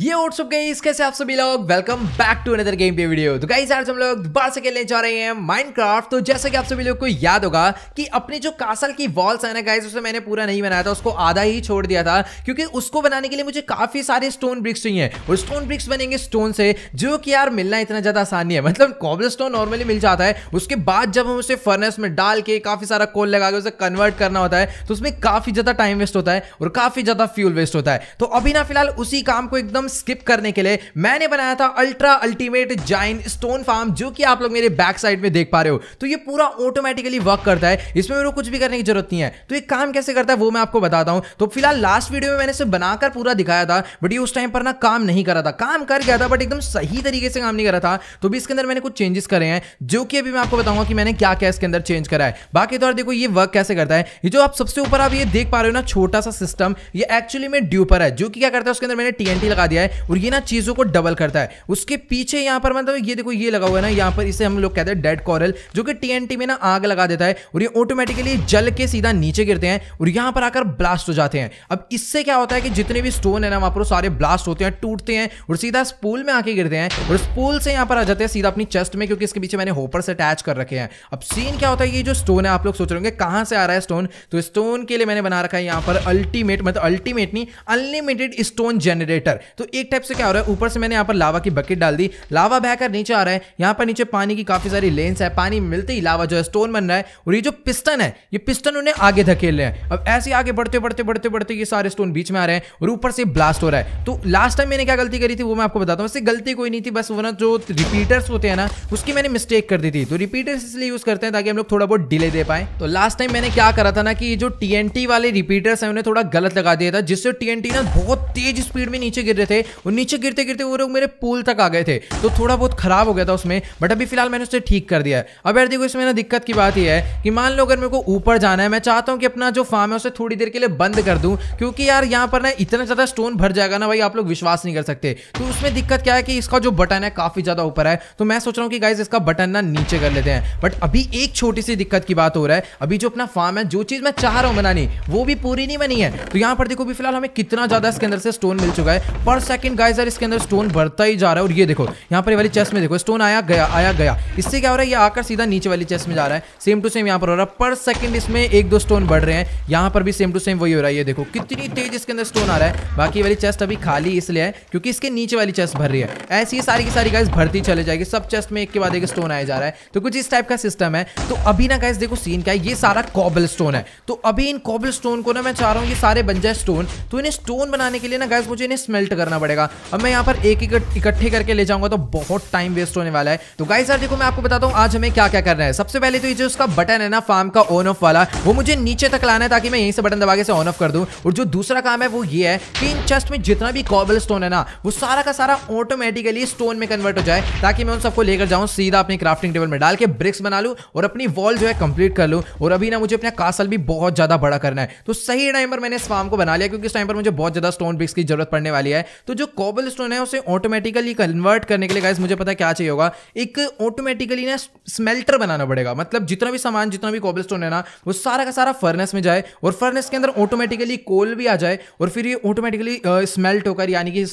ये गाइस कैसे आप सभी लोग welcome back to another gameplay video तो गाइस आज हम लोग दोबारा से खेलने जा रहे हैं माइनक्राफ्ट तो जैसा कि आप सभी लोग को याद होगा कि अपने जो कासल की वॉल्स है ना गाइस उसे मैंने पूरा नहीं बनाया था उसको आधा ही छोड़ दिया था क्योंकि उसको बनाने के लिए मुझे काफी सारे स्टोन ब्रिक्स चाहिए और स्टोन ब्रिक्स बनेंगे स्टोन से जो कि यार मिलना इतना ज्यादा आसान नहीं है मतलब कॉबल स्टोन नॉर्मली मिल जाता है उसके बाद जब हम उसे फर्नेस में डाल के काफी सारा कोल लगा के उसे कन्वर्ट करना होता है तो उसमें काफी ज्यादा टाइम वेस्ट होता है और काफी ज्यादा फ्यूल वेस्ट होता है तो अभी ना फिलहाल उसी काम को एकदम फार्म स्किप करने के लिए मैंने बनाया था अल्ट्रा अल्टीमेट जाइन स्टोन फार्म जो कि आप लोग मेरे बैक साइड में देख पा रहे हो तो ये पूरा ऑटोमेटिकली वर्क करता है इसमें मेरे को कुछ भी करने की जरूरत नहीं है तो ये काम कैसे करता है वो मैं आपको बताता हूँ तो फिलहाल लास्ट वीडियो में मैंने इसे बनाकर पूरा दिखाया था बट ये उस टाइम पर ना काम नहीं करा था काम कर गया था बट एकदम सही तरीके से काम नहीं करा था तो भी इसके अंदर मैंने कुछ चेंजेस करे हैं जो कि अभी मैं आपको बताऊंगा कि मैंने क्या क्या इसके अंदर चेंज करा है बाकी तौर तो देखो ये वर्क कैसे करता है ये जो आप सबसे ऊपर आप ये देख पा रहे हो ना छोटा सा सिस्टम ये एक्चुअली में ड्यूपर है जो कि क्या करता है उसके अंदर मैंने टीएनटी लगा दिया दिया है और ये ना चीज़ों को डबल करता है उसके पीछे यहाँ पर मतलब ये देखो ये लगा हुआ है ना यहाँ पर इसे हम लोग कहते हैं डेड कॉरल जो कि टीएनटी में ना आग लगा देता है और ये ऑटोमेटिकली जल के सीधा नीचे गिरते हैं और यहाँ पर आकर ब्लास्ट हो जाते हैं अब इससे क्या होता है कि जितने भी स्टोन है ना वहाँ पर सारे ब्लास्ट होते हैं टूटते हैं और सीधा स्पूल में आके गिरते हैं और स्पूल से यहाँ पर आ जाते हैं सीधा अपनी चेस्ट में क्योंकि इसके पीछे मैंने होपर से अटैच कर रखे हैं अब सीन क्या होता है ये जो स्टोन है आप लोग सोच रहे होंगे कहाँ से आ रहा है स्टोन तो स्टोन के लिए मैंने बना रखा है यहाँ पर अल्टीमेट मतलब अल्टीमेट नहीं अनलिमिटेड स्टोन जनरेटर तो एक टाइप से क्या हो रहा है ऊपर से मैंने यहाँ पर लावा की बकेट डाल दी लावा बहकर नीचे आ रहा है यहाँ पर नीचे पानी की काफ़ी सारी लेंस है पानी मिलते ही लावा जो है स्टोन बन रहा है और ये जो पिस्टन है ये पिस्टन उन्हें आगे धकेल रहे हैं अब ऐसे आगे बढ़ते बढ़ते बढ़ते बढ़ते ये सारे स्टोन बीच में आ रहे हैं और ऊपर से ब्लास्ट हो रहा है तो लास्ट टाइम मैंने क्या गलती करी थी वो मैं आपको बताता हूँ वैसे गलती कोई नहीं थी बस वो ना जो रिपीटर्स होते हैं ना उसकी मैंने मिस्टेक कर दी थी तो रिपीटर्स इसलिए यूज़ करते हैं ताकि हम लोग थोड़ा बहुत डिले दे पाए तो लास्ट टाइम मैंने क्या करा था ना कि जो टी वाले रिपीटर्स है उन्हें थोड़ा गलत लगा दिया था जिससे टी ना बहुत तेज स्पीड में नीचे गिर रहे थे और नीचे गिरते गिरते वो लोग मेरे पुल तक आ गए थे तो थोड़ा बहुत खराब हो गया था उसमें बट अभी फिलहाल मैंने उसे ठीक कर दिया है अब यार देखो इसमें ना दिक्कत की बात यह है कि मान लो अगर मेरे को ऊपर जाना है मैं चाहता हूँ कि अपना जो फार्म है उसे थोड़ी देर के लिए बंद कर दूँ क्योंकि यार यहाँ पर ना इतना ज़्यादा स्टोन भर जाएगा ना भाई आप लोग विश्वास नहीं कर सकते तो उसमें दिक्कत क्या है कि इसका जो बटन है काफ़ी ज़्यादा ऊपर है तो मैं सोच रहा हूँ कि गाइज इसका बटन ना नीचे कर लेते हैं बट अभी एक छोटी सी दिक्कत की बात हो रहा है अभी जो अपना फार्म है जो चीज़ मैं चाह रहा हूँ बनानी वो भी पूरी नहीं बनी है तो यहाँ पर देखो भी फिलहाल हमें कितना ज़्यादा इसके अंदर से स्टोन मिल चुका है पर सेकंड गाइस यार इसके अंदर स्टोन बढ़ता ही जा रहा है और ये देखो यहाँ पर वाली चेस्ट में देखो स्टोन आया गया आया गया इससे क्या हो रहा है ये आकर सीधा नीचे वाली चेस्ट में जा रहा है सेम टू सेम यहाँ पर हो रहा है पर सेकंड इसमें एक दो स्टोन बढ़ रहे हैं यहाँ पर भी सेम टू सेम वही हो रहा है ये देखो कितनी तेज इसके अंदर स्टोन आ रहा है बाकी वाली चेस्ट अभी खाली इसलिए है क्योंकि इसके नीचे वाली चेस्ट भर रही है ऐसी सारी की सारी गाइस भरती चले जाएगी सब चेस्ट में एक के बाद एक स्टोन आया जा रहा है तो कुछ इस टाइप का सिस्टम है तो अभी ना गाइस देखो सीन क्या है ये सारा कॉबल है तो अभी इन कॉबल को ना मैं चाह रहा हूँ ये सारे बन जाए स्टोन तो इन्हें स्टोन बनाने के लिए लिए ना गैस मुझे इन्हें स्मेल्ट करना पड़ेगा अब मैं यहाँ पर एक इकट्ठे करके ले जाऊंगा तो बहुत टाइम वेस्ट होने वाला है तो गाइस यार देखो मैं आपको बताता हूँ आज हमें क्या क्या करना है सबसे पहले तो ये जो उसका बटन है ना फार्म का ऑन ऑफ वाला वो मुझे नीचे तक लाना है ताकि मैं यहीं से बटन दबा के ऑन ऑफ कर दूँ और जो दूसरा काम है वो ये है कि इन चेस्ट में जितना भी कॉबल स्टोन है ना वो सारा का सारा ऑटोमेटिकली स्टोन में कन्वर्ट हो जाए ताकि मैं उन सबको लेकर जाऊँ सीधा अपनी क्राफ्टिंग टेबल में डाल के ब्रिक्स बना लूँ और अपनी वॉल जो है कंप्लीट कर लूँ और अभी ना मुझे अपना कासल भी बहुत ज़्यादा बड़ा करना है तो सही टाइम पर मैंने इस फार्म को बना लिया क्योंकि इस टाइम पर मुझे बहुत ज़्यादा स्टोन ग्राफिक्स की जरूरत पड़ने वाली है तो जो कॉबल स्टोन है उसे ऑटोमेटिकली कन्वर्ट करने के लिए गाइस मुझे पता है क्या चाहिए होगा एक ऑटोमेटिकली ना स्मेल्टर बनाना पड़ेगा मतलब जितना भी सामान जितना भी कॉबल स्टोन है ना वो सारा का सारा फर्नेस में जाए और फर्नेस के अंदर ऑटोमेटिकली कोल भी आ जाए और फिर ये ऑटोमेटिकली स्मेल्ट होकर यानी कि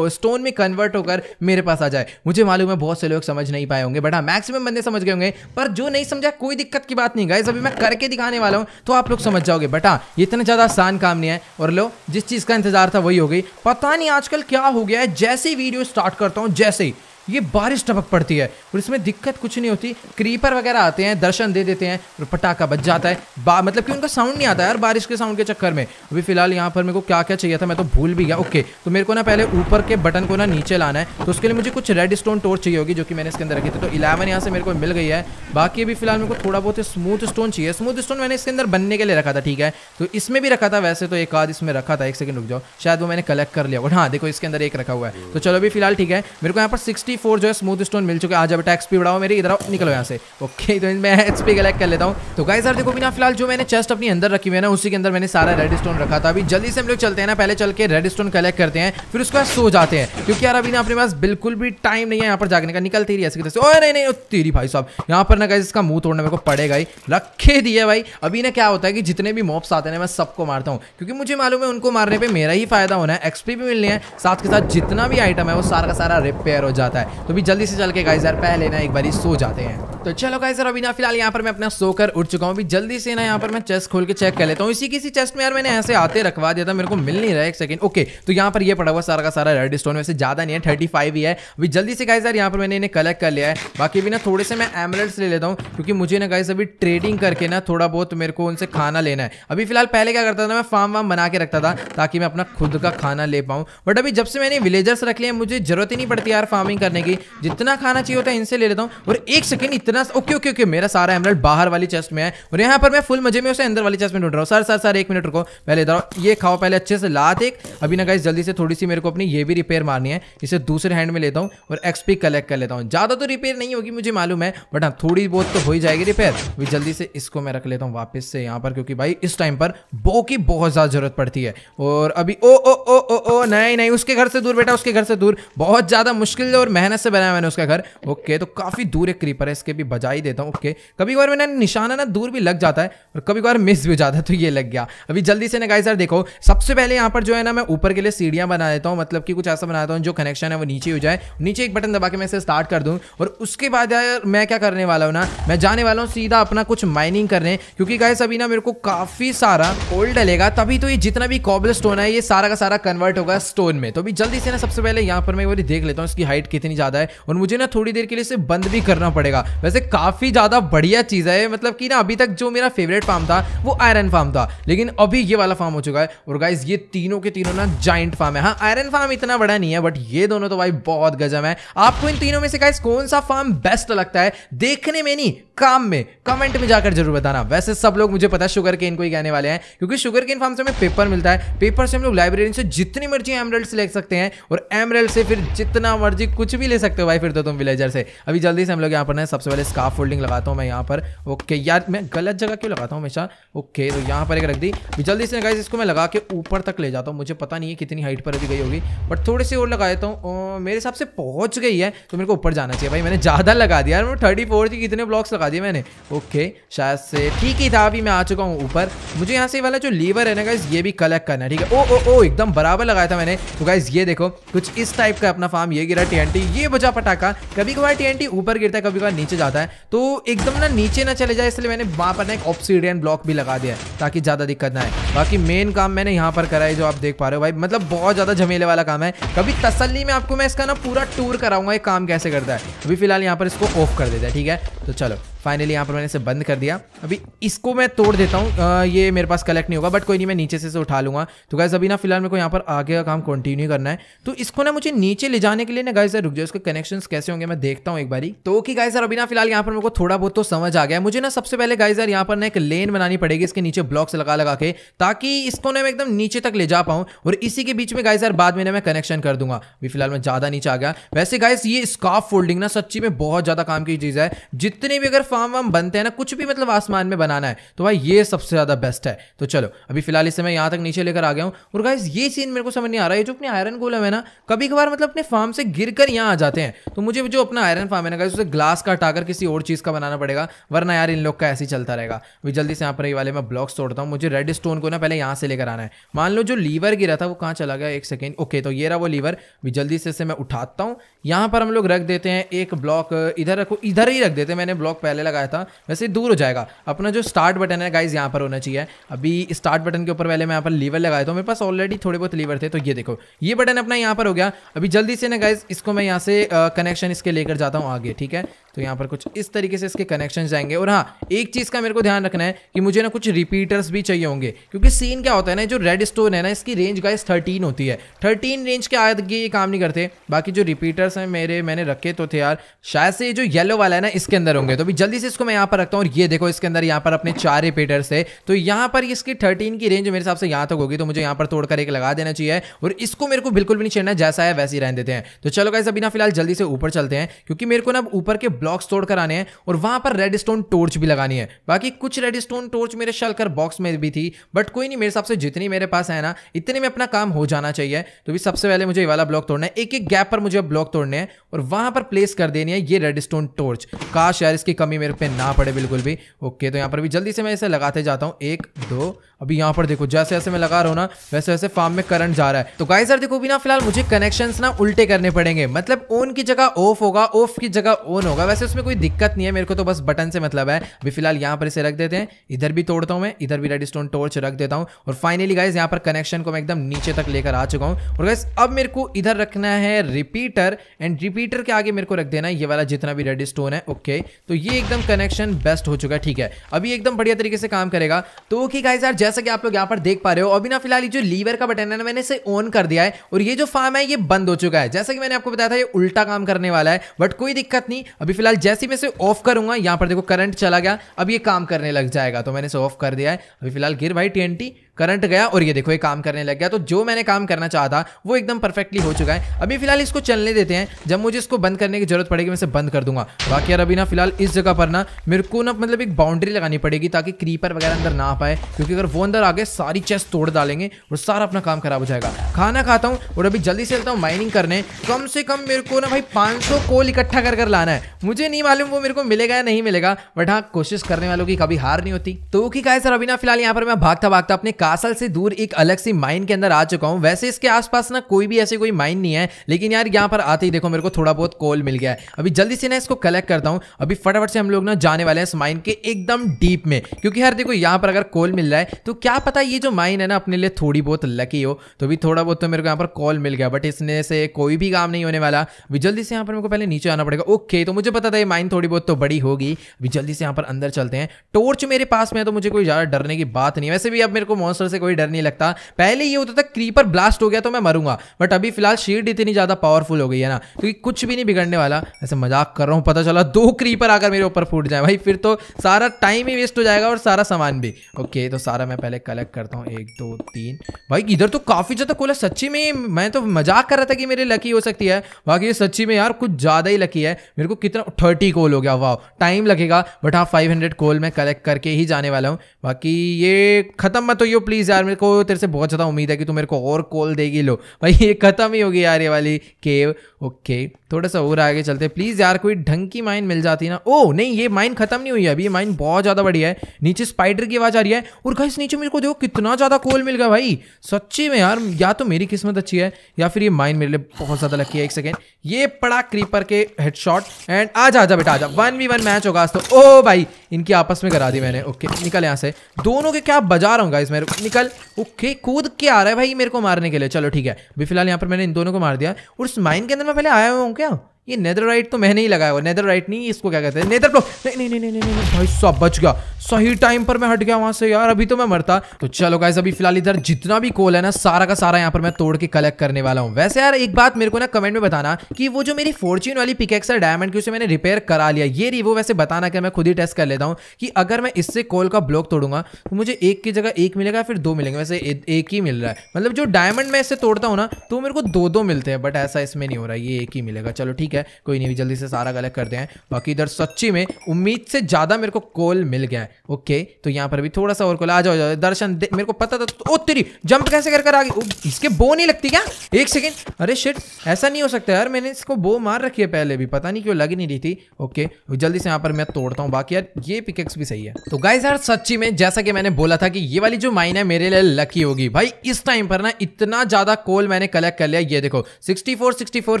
स्टोन में कन्वर्ट होकर मेरे पास आ जाए मुझे मालूम है बहुत से लोग समझ नहीं पाए होंगे बट हाँ मैक्सिमम बंदे समझ गए होंगे पर जो नहीं समझा कोई दिक्कत की बात नहीं गाइज अभी मैं करके दिखाने वाला हूँ तो आप लोग समझ जाओगे बट हाँ इतना ज़्यादा आसान काम नहीं है और लो जिस चीज़ का इंतजार था वही हो गई पता नहीं आजकल क्या हो गया है जैसे वीडियो स्टार्ट करता हूँ जैसे ही ये बारिश टपक पड़ती है और इसमें दिक्कत कुछ नहीं होती क्रीपर वगैरह आते हैं दर्शन दे देते हैं और पटाखा बच जाता है मतलब कि उनका साउंड नहीं आता यार बारिश के साउंड के चक्कर में अभी फिलहाल यहाँ पर मेरे को क्या क्या चाहिए था मैं तो भूल भी गया ओके तो मेरे को ना पहले ऊपर के बटन को ना नीचे लाना है तो उसके लिए मुझे कुछ रेड स्टोन टोर्च चाहिए होगी जो कि मैंने इसके अंदर रखी थी तो इलेवन यहाँ से मेरे को मिल गई है बाकी अभी फिलहाल मेरे को थोड़ा बहुत स्मूथ स्टोन चाहिए स्मूथ स्टोन मैंने इसके अंदर बनने के लिए रखा था ठीक है तो इसमें भी रखा था वैसे तो एक आध इसमें रखा था एक सेकंड रुक जाओ शायद वो मैंने कलेक्ट कर लिया हाँ देखो इसके अंदर एक रखा हुआ है तो चलो अभी फिलहाल ठीक है मेरे को यहाँ पर सिक्सटी 64 जो है स्मूथ स्टोन मिल चुके हैं आज अब टैक्स भी बढ़ाओ मेरी इधर निकलो यहाँ से ओके तो मैं एच पी कलेक्ट कर लेता हूँ तो गाय सर देखो बिना फिलहाल जो मैंने चेस्ट अपनी अंदर रखी हुई है ना उसी के अंदर मैंने सारा रेड स्टोन रखा था अभी जल्दी से हम लोग चलते हैं ना पहले चल के रेड स्टोन कलेक्ट करते हैं फिर उसके बाद सो जाते हैं क्योंकि यार अभी ना अपने पास बिल्कुल भी टाइम नहीं है यहाँ पर जाने का निकलती रही ऐसे नहीं नहीं तेरी भाई साहब यहाँ पर ना गाइस इसका मुंह तोड़ने मेरे को पड़ेगा ही रखे दिए भाई अभी ना क्या होता है कि जितने भी मॉप्स आते हैं मैं सबको मारता हूँ क्योंकि मुझे मालूम है उनको मारने पर मेरा ही फायदा होना है एक्सपी भी मिलनी है साथ के साथ जितना भी आइटम है वो सारा का सारा रिपेयर हो जाता है है तो भी जल्दी से चल के गाइस यार पहले ना एक बार सो जाते हैं तो चलो गाइस सर अभी ना फिलहाल यहाँ पर मैं अपना सोकर उठ चुका हूँ अभी जल्दी से ना यहाँ पर मैं चेस्ट खोल के चेक कर लेता हूँ इसी किसी चेस्ट में यार मैंने ऐसे आते रखवा दिया था मेरे को मिल नहीं रहा है एक सेकंड ओके तो यहाँ पर ये पड़ा हुआ सारा का सारा रेड स्टोन वैसे ज्यादा नहीं है थर्टी फाइव ही है अभी जल्दी से गाइस यार यहाँ पर मैंने इन्हें कलेक्ट कर लिया है बाकी भी ना थोड़े से मैं एमरल्स ले लेता हूँ क्योंकि मुझे ना गाइस अभी ट्रेडिंग करके ना थोड़ा बहुत मेरे को उनसे खाना लेना है अभी फिलहाल पहले क्या करता था मैं फार्म वार्म बना के रखता था ताकि मैं अपना खुद का खाना ले पाऊँ बट अभी जब से मैंने विलेजर्स रख लिया मुझे जरूरत ही नहीं पड़ती यार फार्मिंग करने की जितना खाना चाहिए होता है इनसे ले लेता हूँ और एक सेकेंड इतना इतना ओके ओके ओके मेरा सारा एमरल्ड बाहर वाली चेस्ट में है और यहाँ पर मैं फुल मजे में उसे अंदर वाली चेस्ट में ढूंढ रहा हूँ सर सर सर एक मिनट रुको पहले इधर ये खाओ पहले अच्छे से लात एक अभी ना गाइस जल्दी से थोड़ी सी मेरे को अपनी ये भी रिपेयर मारनी है इसे दूसरे हैंड में लेता हूँ और एक्सपी कलेक्ट कर लेता हूँ ज़्यादा तो रिपेयर नहीं होगी मुझे मालूम है बट हाँ थोड़ी बहुत तो हो ही जाएगी रिपेयर अभी जल्दी से इसको मैं रख लेता हूँ वापस से यहाँ पर क्योंकि भाई इस टाइम पर बो की बहुत ज़्यादा ज़रूरत पड़ती है और अभी ओ ओ ओ ओ ओ नहीं नहीं उसके घर से दूर बेटा उसके घर से दूर बहुत ज़्यादा मुश्किल और मेहनत से बनाया मैंने उसका घर ओके तो काफ़ी दूर एक क्रीपर है इसके भी बजा ही देता हूँ ओके कभी कभार मैंने निशाना ना दूर भी लग जाता है और कभी कभार मिस भी हो जाता है तो ये लग गया अभी जल्दी से ना गाइस यार देखो सबसे पहले यहाँ पर जो है ना मैं ऊपर के लिए सीढ़ियाँ बना देता हूँ मतलब कि कुछ ऐसा बना देता हूँ जो कनेक्शन है वो नीचे हो जाए नीचे एक बटन दबा के मैं इसे स्टार्ट कर दूँ और उसके बाद यार मैं क्या करने वाला हूँ ना मैं जाने वाला हूँ सीधा अपना कुछ माइनिंग करने क्योंकि गाइस अभी ना मेरे को काफ़ी सारा कोल डलेगा तभी तो ये जितना भी कॉबल स्टोन है ये सारा का सारा कन्वर्ट होगा स्टोन में तो अभी जल्दी से ना सबसे पहले यहाँ पर मैं वो देख लेता हूँ इसकी हाइट कितनी ज़्यादा है और मुझे ना थोड़ी देर के लिए इसे बंद भी करना पड़ेगा वैसे काफ़ी ज़्यादा बढ़िया चीज़ है मतलब कि ना अभी तक जो मेरा फेवरेट फार्म था वो आयरन फार्म था लेकिन अभी ये वाला फार्म हो चुका है और गाइज ये तीनों के तीनों ना जाइंट फार्म है हाँ आयरन फार्म इतना बड़ा नहीं है बट ये दोनों तो भाई बहुत गजब है आपको इन तीनों में से गाइज कौन सा फार्म बेस्ट लगता है देखने में नहीं काम में कमेंट में जाकर जरूर बताना वैसे सब लोग मुझे पता है शुगर केन को ही कहने वाले हैं क्योंकि शुगर केन फार्म से हमें पेपर मिलता है पेपर से हम लोग लाइब्रेरी से जितनी मर्जी एमरल्ड ले सकते हैं और एमरल्ड से फिर जितना मर्जी कुछ भी ले सकते हो भाई फिर तो तुम विलेजर से अभी जल्दी से हम लोग यहाँ पर सबसे पहले पहले स्काफ फोल्डिंग लगाता हूँ मैं यहाँ पर ओके यार मैं गलत जगह क्यों लगाता हूँ हमेशा ओके तो यहाँ पर एक रख दी जल्दी से गाइज इसको मैं लगा के ऊपर तक ले जाता हूँ मुझे पता नहीं है कितनी हाइट पर अभी गई होगी बट थोड़ी सी और लगा देता हूँ मेरे हिसाब से पहुँच गई है तो मेरे को ऊपर जाना चाहिए भाई मैंने ज़्यादा लगा दिया यार थर्टी फोर थी कितने ब्लॉक्स लगा दिए मैंने ओके शायद से ठीक ही था अभी मैं आ चुका हूँ ऊपर मुझे यहाँ से वाला जो लीवर है ना गाइज ये भी कलेक्ट करना है ठीक है ओ ओ ओ एकदम बराबर लगाया था मैंने तो गाइज ये देखो कुछ इस टाइप का अपना फार्म ये गिरा टी ये बजा पटाखा कभी कभार टी ऊपर गिरता है कभी कभार नीचे जाता जाता है तो एकदम ना नीचे ना चले जाए इसलिए मैंने वहां पर ना एक ऑप्सीडियन ब्लॉक भी लगा दिया ताकि ज़्यादा दिक्कत ना आए बाकी मेन काम मैंने यहाँ पर करा है जो आप देख पा रहे हो भाई मतलब बहुत ज़्यादा झमेले वाला काम है कभी तसली में आपको मैं इसका ना पूरा टूर कराऊंगा ये काम कैसे करता है अभी फिलहाल यहाँ पर इसको ऑफ कर देता है ठीक है तो चलो फाइनली यहाँ पर मैंने इसे बंद कर दिया अभी इसको मैं तोड़ देता हूँ ये मेरे पास कलेक्ट नहीं होगा बट कोई नहीं मैं नीचे से इसे उठा लूँगा तो गैस अभी ना फिलहाल मेरे को यहाँ पर आगे का काम कंटिन्यू करना है तो इसको ना मुझे नीचे ले जाने के लिए ना गाइजर रुक जाए उसके कनेक्शन कैसे होंगे मैं देखता हूँ एक बारी तो कि गाइजर अभी ना फिलहाल यहाँ पर मेरे को थोड़ा बहुत तो समझ आ गया मुझे ना सबसे पहले गाइजर यहाँ पर ना एक लेन बनानी पड़ेगी इसके नीचे ब्लॉक्स लगा लगा के ताकि इसको ना मैं एकदम नीचे तक ले जा पाऊँ और इसी के बीच में गाइजर बाद में ना मैं कनेक्शन कर दूंगा अभी फिलहाल मैं ज़्यादा नीचे आ गया वैसे गाइज ये स्काफ फोल्डिंग ना सच्ची में बहुत ज़्यादा काम की चीज़ है जितने भी अगर फार्म वार्म बनते हैं ना कुछ भी मतलब आसमान में बनाना है तो भाई ये सबसे ज़्यादा बेस्ट है तो चलो अभी फिलहाल इसे मैं यहाँ तक नीचे लेकर आ गया हूँ और गाइज ये सीन मेरे को समझ नहीं आ रहा है जो अपने आयरन गोलम है ना कभी कभार मतलब अपने फार्म से गिर कर यहाँ आ जाते हैं तो मुझे जो अपना आयरन फार्म है ना गाइज उसे ग्लास का हटाकर किसी और चीज़ का बनाना पड़ेगा वरना यार इन लोग का ऐसे ही चलता रहेगा अभी जल्दी से यहाँ पर ये वाले मैं ब्लॉक्स तोड़ता हूँ मुझे रेड स्टोन को ना पहले यहाँ से लेकर आना है मान लो जो लीवर गिरा था वो कहाँ चला गया एक सेकेंड ओके तो ये रहा वो लीवर अभी जल्दी से इसे मैं उठाता हूँ यहाँ पर हम लोग रख देते हैं एक ब्लॉक इधर रखो इधर ही रख देते हैं मैंने ब्लॉक पहले लगाया था वैसे दूर हो जाएगा अपना जो स्टार्ट बटन है गाइज यहाँ पर होना चाहिए अभी स्टार्ट बटन के ऊपर पहले मैं यहाँ पर लीवर लगाया था तो मेरे पास ऑलरेडी थोड़े बहुत लीवर थे तो ये देखो ये बटन अपना यहाँ पर हो गया अभी जल्दी से ना गाइज इसको मैं यहाँ से कनेक्शन इसके लेकर जाता हूँ आगे ठीक है तो यहाँ पर कुछ इस तरीके से इसके कनेक्शन जाएंगे और हाँ एक चीज़ का मेरे को ध्यान रखना है कि मुझे ना कुछ रिपीटर्स भी चाहिए होंगे क्योंकि सीन क्या होता है ना जो रेड स्टोन है ना इसकी रेंज गाइज थर्टीन होती है थर्टीन रेंज के आगे ये काम नहीं करते बाकी जो रिपीटर्स समय मेरे मैंने रखे तो थे यार शायद से ये जो येलो वाला है ना इसके अंदर होंगे तो अभी जल्दी से इसको मैं यहाँ पर रखता हूँ और ये देखो इसके अंदर यहाँ पर अपने चार रिपीटर्स है तो यहाँ पर इसकी थर्टीन की रेंज मेरे हिसाब से यहाँ तक होगी तो मुझे यहाँ पर तोड़कर एक लगा देना चाहिए और इसको मेरे को बिल्कुल भी नहीं छेड़ना जैसा है वैसे ही रहने देते हैं तो चलो गाइस अभी ना फिलहाल जल्दी से ऊपर चलते हैं क्योंकि मेरे को ना ऊपर के ब्लॉक्स तोड़ कर आने हैं और वहाँ पर रेड स्टोन टोर्च भी लगानी है बाकी कुछ रेड स्टोन टोर्च मेरे शलकर बॉक्स में भी थी बट कोई नहीं मेरे हिसाब से जितनी मेरे पास है ना इतने में अपना काम हो जाना चाहिए तो भी सबसे पहले मुझे ये वाला ब्लॉक तोड़ना है एक एक गैप पर मुझे ब्लॉक तोड़ तोड़ने हैं और वहां पर प्लेस कर देनी है ये रेड स्टोन टोर्च काश यार इसकी कमी मेरे पे ना पड़े बिल्कुल भी ओके तो यहाँ पर भी जल्दी से मैं इसे लगाते जाता हूँ एक दो अभी यहाँ पर देखो जैसे जैसे मैं लगा रहा हूँ ना वैसे वैसे फार्म में करंट जा रहा है तो गाइस यार देखो भी ना फिलहाल मुझे कनेक्शन ना उल्टे करने पड़ेंगे मतलब ऑन की जगह ऑफ होगा ऑफ की जगह ऑन होगा वैसे उसमें कोई दिक्कत नहीं है मेरे को तो बस बटन से मतलब है अभी फिलहाल यहाँ पर इसे रख देते हैं इधर भी तोड़ता हूँ मैं इधर भी रेड स्टोन टोर्च रख देता हूँ और फाइनली गाइज यहाँ पर कनेक्शन को मैं एकदम नीचे तक लेकर आ चुका हूँ और गाइस अब मेरे को इधर रखना है रिपीटर एंड रिपीटर के आगे मेरे को रख देना ये वाला जितना भी रेड स्टोन है ओके तो ये एकदम कनेक्शन बेस्ट हो चुका है ठीक है अभी एकदम बढ़िया तरीके से काम करेगा तो ठीक है सर जैसा कि आप लोग यहाँ पर देख पा रहे हो अभी ना फिलहाल जो लीवर का बटन है ना मैंने इसे ऑन कर दिया है और ये जो फार्म है ये बंद हो चुका है जैसा कि मैंने आपको बताया था ये उल्टा काम करने वाला है बट कोई दिक्कत नहीं अभी फिलहाल जैसे मैं इसे ऑफ करूंगा यहाँ पर देखो करंट चला गया अब ये काम करने लग जाएगा तो मैंने इसे ऑफ कर दिया है अभी फिलहाल गिर भाई टी करंट गया और ये देखो ये काम करने लग गया तो जो मैंने काम करना चाहा था वो एकदम परफेक्टली हो चुका है अभी फिलहाल इसको चलने देते हैं जब मुझे इसको बंद करने की जरूरत पड़ेगी मैं इसे बंद कर दूंगा बाकी यार अभी ना फिलहाल इस जगह पर ना मेरे को ना मतलब एक बाउंड्री लगानी पड़ेगी ताकि क्रीपर वगैरह अंदर ना पाए क्योंकि अगर वो अंदर आ गए सारी चेस्ट तोड़ डालेंगे और सारा अपना काम खराब हो जाएगा खाना खाता हूँ और अभी जल्दी से चलता हूँ माइनिंग करने कम से कम मेरे को ना भाई सौ कोल इकट्ठा कर कर लाना है मुझे नहीं मालूम वो मेरे को मिलेगा या नहीं मिलेगा बट हाँ कोशिश करने वालों की कभी हार नहीं होती तो क्या गाय सर अभी ना फिलहाल यहाँ पर मैं भागता भागता अपने कासल से दूर एक अलग सी माइन के अंदर आ चुका हूँ वैसे इसके आसपास ना कोई भी ऐसी कोई माइन नहीं है लेकिन यार यहाँ पर आते ही देखो मेरे को थोड़ा बहुत कोल मिल गया है अभी जल्दी से ना इसको कलेक्ट करता हूँ अभी फटाफट से हम लोग ना जाने वाले हैं इस माइन के एकदम डीप में क्योंकि यार देखो यहाँ पर अगर कोल मिल रहा है तो क्या पता ये जो माइन है ना अपने लिए थोड़ी बहुत लकी हो तो अभी थोड़ा बहुत तो मेरे को यहाँ पर कॉल मिल गया बट इसने से कोई भी काम नहीं होने वाला अभी जल्दी से यहाँ पर मेरे को पहले नीचे आना पड़ेगा ओके तो मुझे पता था ये माइन थोड़ी बहुत तो बड़ी होगी अभी जल्दी से यहाँ पर अंदर चलते हैं टोर्च मेरे पास में है तो मुझे कोई ज़्यादा डरने की बात नहीं वैसे भी अब मेरे को मॉन्स्टर से कोई डर नहीं लगता पहले ये होता था क्रीपर ब्लास्ट हो गया तो मैं मरूंगा बट अभी फिलहाल शीट इतनी ज़्यादा पावरफुल हो गई है ना क्योंकि तो कुछ भी नहीं बिगड़ने वाला ऐसे मजाक कर रहा हूँ पता चला दो क्रीपर आकर मेरे ऊपर फूट जाए भाई फिर तो सारा टाइम ही वेस्ट हो जाएगा और सारा सामान भी ओके तो सारा मैं पहले कलेक्ट करता हूँ एक दो तीन भाई इधर तो काफ़ी ज़्यादा कोला सच्ची में मैं तो मजाक कर रहा था कि मेरी लकी हो सकती है बाकी ये सच्ची में यार कुछ ज़्यादा ही लकी है मेरे को कितना थर्टी कोल हो गया वाह टाइम लगेगा बट हाँ फाइव हंड्रेड कोल मैं कलेक्ट करके ही जाने वाला हूँ बाकी ये ख़त्म मत हो प्लीज़ यार मेरे को तेरे से बहुत ज़्यादा उम्मीद है कि तू मेरे को और कॉल देगी लो भाई ये ख़त्म ही होगी यार ये वाली केव ओके थोड़ा सा और आगे चलते हैं प्लीज़ यार कोई ढंग की माइन मिल जाती ना ओ oh, नहीं ये माइन ख़त्म नहीं हुई है अभी ये माइन बहुत ज़्यादा बढ़िया है नीचे स्पाइडर की आवाज़ आ रही है और गाइस नीचे मेरे को देखो कितना ज़्यादा कोल मिल गया भाई सच्ची में यार या तो मेरी किस्मत अच्छी है या फिर ये माइन मेरे लिए बहुत ज़्यादा लकी है एक सेकेंड ये पड़ा क्रीपर के हेडशॉट एंड आजा आजा बेटा आजा वन वी वन मैच होगा आज तो ओ oh भाई इनकी आपस में करा दी मैंने ओके निकल यहाँ से दोनों के क्या बजा रहा हूँ गाइस मेरे निकल ओके कूद के आ रहा है भाई मेरे को मारने के लिए चलो ठीक है अभी फिलहाल यहाँ पर मैंने इन दोनों को मार दिया और उस माइन के अंदर मैं पहले आया हुआ हूँ क्या ये नेदर राइट तो मैंने ही लगाया हुआ नेदर राइट नहीं इसको क्या कहते हैं नेदर ब्लॉक नहीं नहीं नहीं नहीं नहीं भाई सब बच गया सही टाइम पर मैं हट गया वहां से यार अभी तो मैं मरता तो चलो गाइस अभी फिलहाल इधर जितना भी कोल है ना सारा का सारा यहाँ पर मैं तोड़ के कलेक्ट करने वाला हूँ वैसे यार एक बात मेरे को ना कमेंट में बताना कि वो जो मेरी फोर्च्यून वाली पिकेक्स है डायमंड की उसे मैंने रिपेयर करा लिया ये रिवो वैसे बताना कि मैं खुद ही टेस्ट कर लेता हूँ कि अगर मैं इससे कोल का ब्लॉक तोड़ूंगा तो मुझे एक की जगह एक मिलेगा फिर दो मिलेंगे वैसे एक ही मिल रहा है मतलब जो डायमंड मैं इससे तोड़ता हूँ ना तो मेरे को दो दो मिलते हैं बट ऐसा इसमें नहीं हो रहा ये एक ही मिलेगा चलो ठीक ठीक है कोई नहीं जल्दी से सारा गलत कर दे बाकी इधर सच्ची में उम्मीद से ज़्यादा मेरे को कोल मिल गया है ओके तो यहाँ पर भी थोड़ा सा और कोल आ जाओ दर्शन मेरे को पता था तो, ओ तेरी जंप कैसे कर कर आ गई इसके बो नहीं लगती क्या एक सेकेंड अरे शिट ऐसा नहीं हो सकता यार मैंने इसको बो मार रखी है पहले भी पता नहीं क्यों लग नहीं रही थी ओके जल्दी से यहाँ पर मैं तोड़ता हूँ बाकी यार ये पिकेक्स भी सही है तो गाइज यार सच्ची में जैसा कि मैंने बोला था कि ये वाली जो माइन है मेरे लिए लकी होगी भाई इस टाइम पर ना इतना ज़्यादा कोल मैंने कलेक्ट कर लिया ये देखो सिक्सटी फोर